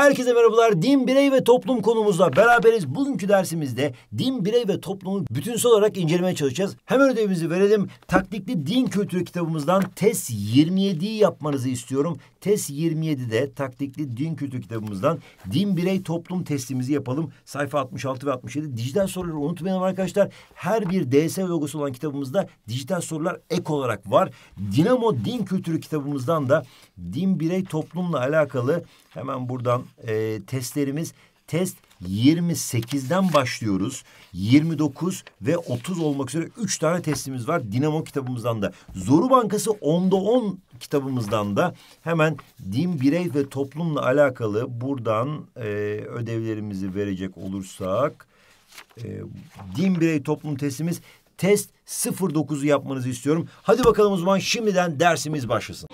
Herkese merhabalar. Din, birey ve toplum konumuzla beraberiz. Bugünkü dersimizde din, birey ve toplumu bütünsel olarak incelemeye çalışacağız. Hemen ödevimizi verelim. Taktikli Din Kültürü kitabımızdan test 27'yi e yapmanızı istiyorum. Test 27'de e taktikli din kültürü kitabımızdan din, birey, toplum testimizi yapalım. Sayfa 66 ve 67. Dijital soruları unutmayalım arkadaşlar. Her bir DS logosu olan kitabımızda dijital sorular ek olarak var. Dinamo Din Kültürü kitabımızdan da din, birey, toplumla alakalı Hemen buradan e, testlerimiz test 28'den başlıyoruz. 29 ve 30 olmak üzere 3 tane testimiz var. Dinamo kitabımızdan da. Zoru Bankası 10'da 10 kitabımızdan da hemen din, birey ve toplumla alakalı buradan e, ödevlerimizi verecek olursak e, din, birey, toplum testimiz test 09'u yapmanızı istiyorum. Hadi bakalım o zaman şimdiden dersimiz başlasın.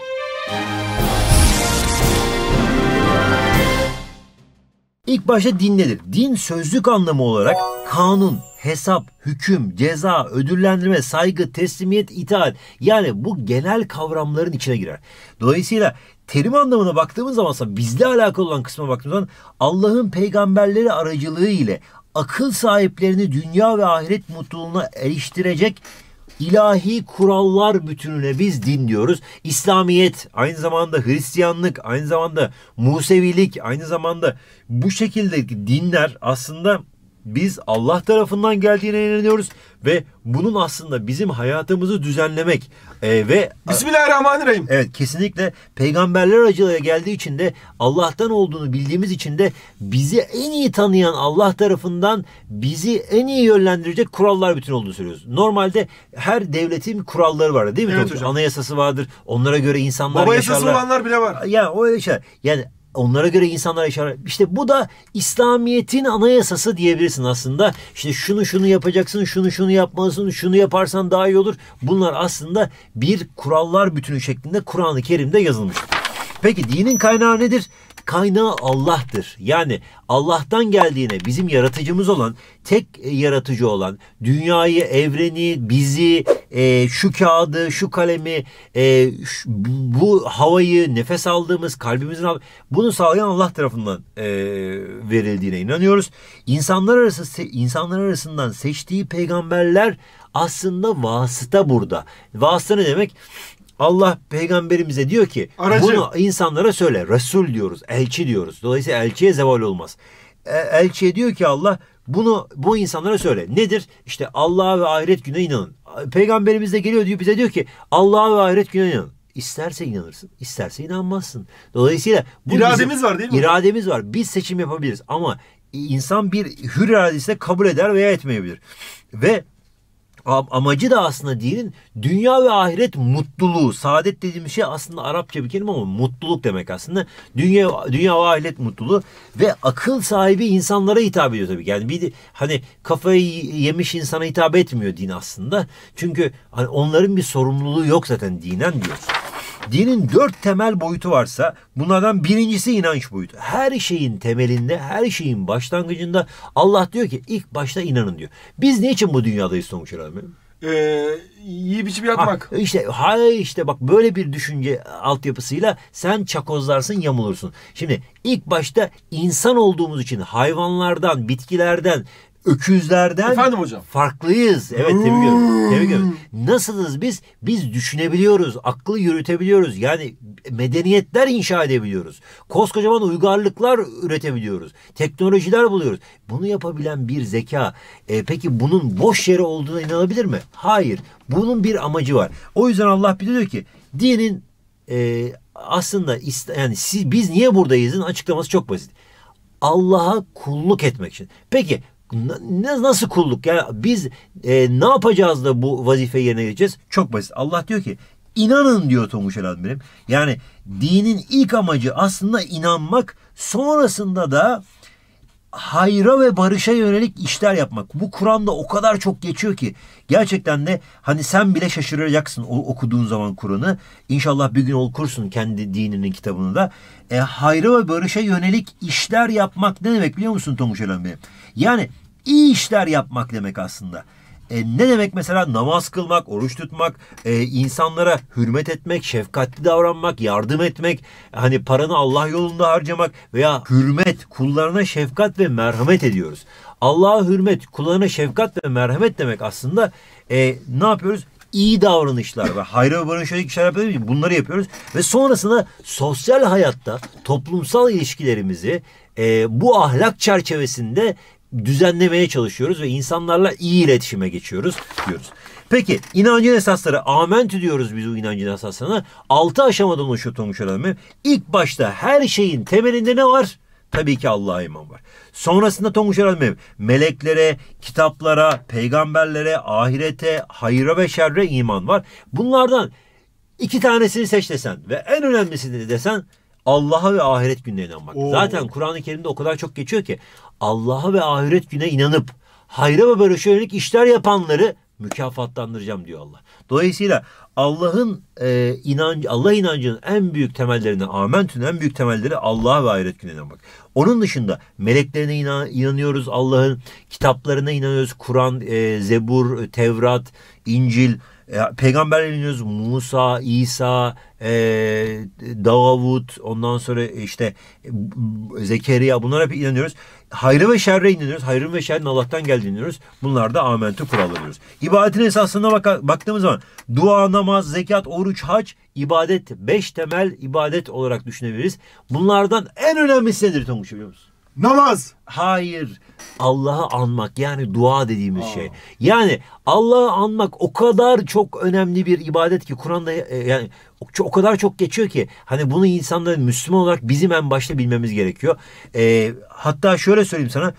İlk başta din nedir? Din sözlük anlamı olarak kanun, hesap, hüküm, ceza, ödüllendirme, saygı, teslimiyet, itaat yani bu genel kavramların içine girer. Dolayısıyla terim anlamına baktığımız zaman bizle alakalı olan kısma baktığımız zaman Allah'ın peygamberleri aracılığı ile akıl sahiplerini dünya ve ahiret mutluluğuna eriştirecek ilahi kurallar bütününe biz din diyoruz. İslamiyet, aynı zamanda Hristiyanlık, aynı zamanda Musevilik, aynı zamanda bu şekildeki dinler aslında biz Allah tarafından geldiğine inanıyoruz ve bunun aslında bizim hayatımızı düzenlemek e, ve Bismillahirrahmanirrahim. Evet kesinlikle peygamberler aracılığıyla geldiği için de Allah'tan olduğunu bildiğimiz için de bizi en iyi tanıyan Allah tarafından bizi en iyi yönlendirecek kurallar bütün olduğunu söylüyoruz. Normalde her devletin kuralları var değil mi? Evet Tabii hocam. Anayasası vardır. Onlara göre insanlar Baba yaşarlar. Baba yasası olanlar bile var. Yani o öyle şey. Yani Onlara göre insanlar yaşar. İşte bu da İslamiyet'in anayasası diyebilirsin aslında. İşte şunu şunu yapacaksın, şunu şunu yapmalısın, şunu yaparsan daha iyi olur. Bunlar aslında bir kurallar bütünü şeklinde Kur'an-ı Kerim'de yazılmış. Peki dinin kaynağı nedir? kaynağı Allah'tır. Yani Allah'tan geldiğine bizim yaratıcımız olan, tek e, yaratıcı olan dünyayı, evreni, bizi, e, şu kağıdı, şu kalemi, e, şu, bu havayı, nefes aldığımız, kalbimizin bunu sağlayan Allah tarafından e, verildiğine inanıyoruz. İnsanlar arası insanlar arasından seçtiği peygamberler aslında vasıta burada. Vasıta ne demek? Allah peygamberimize diyor ki Aracı. bunu insanlara söyle. Resul diyoruz, elçi diyoruz. Dolayısıyla elçiye zeval olmaz. E, elçiye diyor ki Allah bunu bu insanlara söyle. Nedir? İşte Allah'a ve ahiret gününe inanın. Peygamberimiz de geliyor diyor bize diyor ki Allah'a ve ahiret gününe inanın. İsterse inanırsın, isterse inanmazsın. Dolayısıyla bu irademiz bizim, var değil mi? İrademiz var. Biz seçim yapabiliriz ama insan bir hür iradesiyle kabul eder veya etmeyebilir. Ve amacı da aslında dinin dünya ve ahiret mutluluğu. Saadet dediğim şey aslında Arapça bir kelime ama mutluluk demek aslında. Dünya, dünya ve ahiret mutluluğu ve akıl sahibi insanlara hitap ediyor tabii. Yani bir hani kafayı yemiş insana hitap etmiyor din aslında. Çünkü hani onların bir sorumluluğu yok zaten dinen diyor. Dinin dört temel boyutu varsa bunlardan birincisi inanç boyutu. Her şeyin temelinde, her şeyin başlangıcında Allah diyor ki ilk başta inanın diyor. Biz niçin bu dünyadayız sonuç abi? Ee, iyi biçim yatmak. Ha, işte ha işte bak böyle bir düşünce altyapısıyla sen çakozlarsın yamulursun. Şimdi ilk başta insan olduğumuz için hayvanlardan, bitkilerden, öküzlerden Efendim hocam. farklıyız. Evet Tebrik hmm. ederim. Tebrik ederim. Nasılız biz? Biz düşünebiliyoruz. Aklı yürütebiliyoruz. Yani medeniyetler inşa edebiliyoruz. Koskocaman uygarlıklar üretebiliyoruz. Teknolojiler buluyoruz. Bunu yapabilen bir zeka. E, peki bunun boş yere olduğuna inanabilir mi? Hayır. Bunun bir amacı var. O yüzden Allah bir ki dinin e, aslında yani siz, biz niye buradayızın açıklaması çok basit. Allah'a kulluk etmek için. Peki nasıl kulluk? Yani biz e, ne yapacağız da bu vazife yerine geçeceğiz? Çok basit. Allah diyor ki inanın diyor Tomuş Elad Yani dinin ilk amacı aslında inanmak sonrasında da hayra ve barışa yönelik işler yapmak. Bu Kur'an'da o kadar çok geçiyor ki gerçekten de hani sen bile şaşıracaksın o, okuduğun zaman Kur'an'ı. İnşallah bir gün okursun kendi dininin kitabını da. E, hayra ve barışa yönelik işler yapmak ne demek biliyor musun Tonguç Elen Bey? Yani iyi işler yapmak demek aslında. E, ne demek mesela namaz kılmak, oruç tutmak, e, insanlara hürmet etmek, şefkatli davranmak, yardım etmek, hani paranı Allah yolunda harcamak veya hürmet, kullarına şefkat ve merhamet ediyoruz. Allah'a hürmet, kullarına şefkat ve merhamet demek aslında e, ne yapıyoruz? İyi davranışlar ve hayra ve barışa şeyler yapıyoruz. Bunları yapıyoruz ve sonrasında sosyal hayatta toplumsal ilişkilerimizi e, bu ahlak çerçevesinde düzenlemeye çalışıyoruz ve insanlarla iyi iletişime geçiyoruz diyoruz. Peki inancın esasları amentü diyoruz biz bu inancın esaslarına. Altı aşamadan oluşturulmuş önemli. İlk başta her şeyin temelinde ne var? Tabii ki Allah'a iman var. Sonrasında Tonguç Eralmem meleklere, kitaplara, peygamberlere, ahirete, hayra ve şerre iman var. Bunlardan iki tanesini seç desen ve en önemlisini desen Allah'a ve ahiret gününe inanmak. Oo. Zaten Kur'an-ı Kerim'de o kadar çok geçiyor ki Allah'a ve ahiret güne inanıp hayra ve barışa yönelik işler yapanları mükafatlandıracağım diyor Allah. Dolayısıyla Allah'ın e, inancı, Allah inancının en büyük temellerine, amentün en büyük temelleri Allah'a ve ahiret gününe inanmak. Onun dışında meleklerine inan, inanıyoruz, Allah'ın kitaplarına inanıyoruz. Kur'an, e, Zebur, Tevrat, İncil, e, peygamberler iniyoruz. Musa, İsa, e, Davut, ondan sonra e, işte e, Zekeriya bunlara hep inanıyoruz. Hayrı ve şerre inanıyoruz. Hayrın ve şerrin Allah'tan geldiğini inanıyoruz. Bunlar da amentü kuralı diyoruz. İbadetin esasına bak baktığımız zaman dua, namaz, zekat, oruç, hac, ibadet. Beş temel ibadet olarak düşünebiliriz. Bunlardan en önemlisi nedir Tonguç'u biliyor musun? Namaz. Hayır. Allah'ı anmak yani dua dediğimiz Aa. şey. Yani Allah'ı anmak o kadar çok önemli bir ibadet ki Kur'an'da e, yani o kadar çok geçiyor ki hani bunu insanların Müslüman olarak bizim en başta bilmemiz gerekiyor. E, hatta şöyle söyleyeyim sana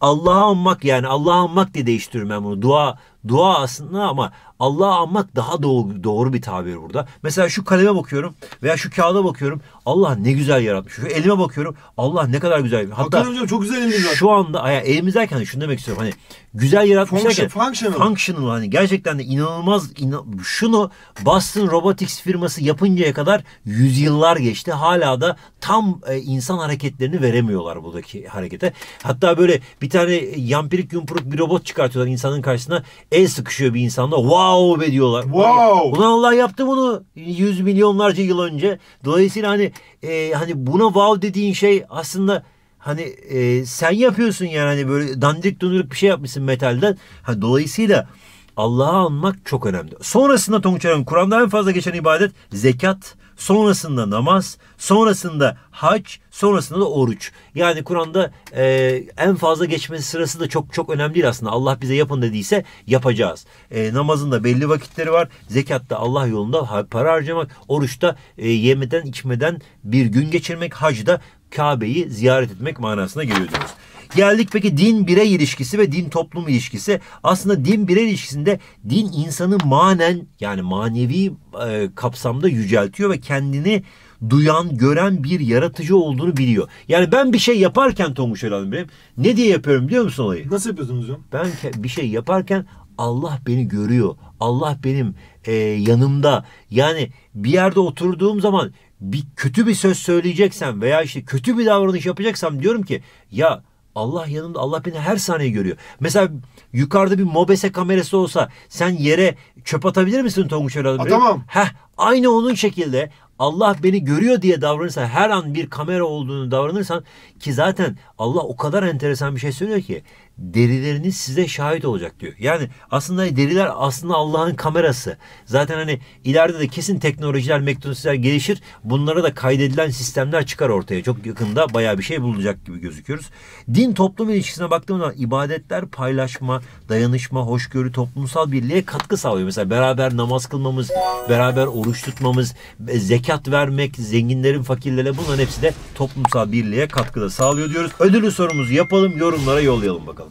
Allah'ı anmak yani Allah'ı anmak diye değiştiriyorum ben bunu. Dua dua aslında ama Allah'ı anmak daha doğru, doğru bir tabir burada. Mesela şu kaleme bakıyorum veya şu kağıda bakıyorum. Allah ne güzel yaratmış. Şu elime bakıyorum. Allah ne kadar güzel. Hatta hocam, çok güzel elimiz var. Şu anda ya, elimiz derken hani şunu demek istiyorum. Hani güzel yaratmış Function, derken. Functional. functional. hani gerçekten de inanılmaz. Inan, şunu Boston Robotics firması yapıncaya kadar yüzyıllar geçti. Hala da tam e, insan hareketlerini veremiyorlar buradaki harekete. Hatta böyle bir tane e, yampirik yumpruk bir robot çıkartıyorlar insanın karşısına. El sıkışıyor bir insanda. Wow wow be diyorlar. Wow. Ulan Allah yaptı bunu yüz milyonlarca yıl önce. Dolayısıyla hani e, hani buna wow dediğin şey aslında hani e, sen yapıyorsun yani hani böyle dandik dunuruk bir şey yapmışsın metalden. Ha, dolayısıyla Allah'ı anmak çok önemli. Sonrasında Tonguç Kur'an'da en fazla geçen ibadet zekat, sonrasında namaz, sonrasında hac, sonrasında da oruç. Yani Kur'an'da e, en fazla geçmesi sırası da çok çok önemli değil aslında. Allah bize yapın dediyse yapacağız. E, namazın da belli vakitleri var. Zekatta Allah yolunda para harcamak, oruçta e, yemeden içmeden bir gün geçirmek, hacda Kabe'yi ziyaret etmek manasına geliyor diyoruz. Geldik peki din birey ilişkisi ve din toplum ilişkisi. Aslında din birey ilişkisinde din insanı manen yani manevi e, kapsamda yüceltiyor ve kendini duyan, gören bir yaratıcı olduğunu biliyor. Yani ben bir şey yaparken Tonguç Hanım benim ne diye yapıyorum biliyor musun olayı? Nasıl yapıyorsunuz hocam? Ben bir şey yaparken Allah beni görüyor. Allah benim e, yanımda. Yani bir yerde oturduğum zaman bir kötü bir söz söyleyeceksem veya işte kötü bir davranış yapacaksam diyorum ki ya Allah yanımda. Allah beni her saniye görüyor. Mesela yukarıda bir mobese kamerası olsa sen yere çöp atabilir misin Tonguç evladım? Atamam. Heh, aynı onun şekilde Allah beni görüyor diye davranırsan her an bir kamera olduğunu davranırsan ki zaten Allah o kadar enteresan bir şey söylüyor ki derileriniz size şahit olacak diyor. Yani aslında hani deriler aslında Allah'ın kamerası. Zaten hani ileride de kesin teknolojiler, mekanizmalar gelişir. Bunlara da kaydedilen sistemler çıkar ortaya. Çok yakında bayağı bir şey bulunacak gibi gözüküyoruz. Din toplum ilişkisine baktığımız zaman ibadetler paylaşma, dayanışma, hoşgörü, toplumsal birliğe katkı sağlıyor. Mesela beraber namaz kılmamız, beraber oruç tutmamız, e, zekat vermek, zenginlerin fakirlere bunların hepsi de toplumsal birliğe katkıda sağlıyor diyoruz. Ödülü sorumuzu yapalım, yorumlara yollayalım bakalım.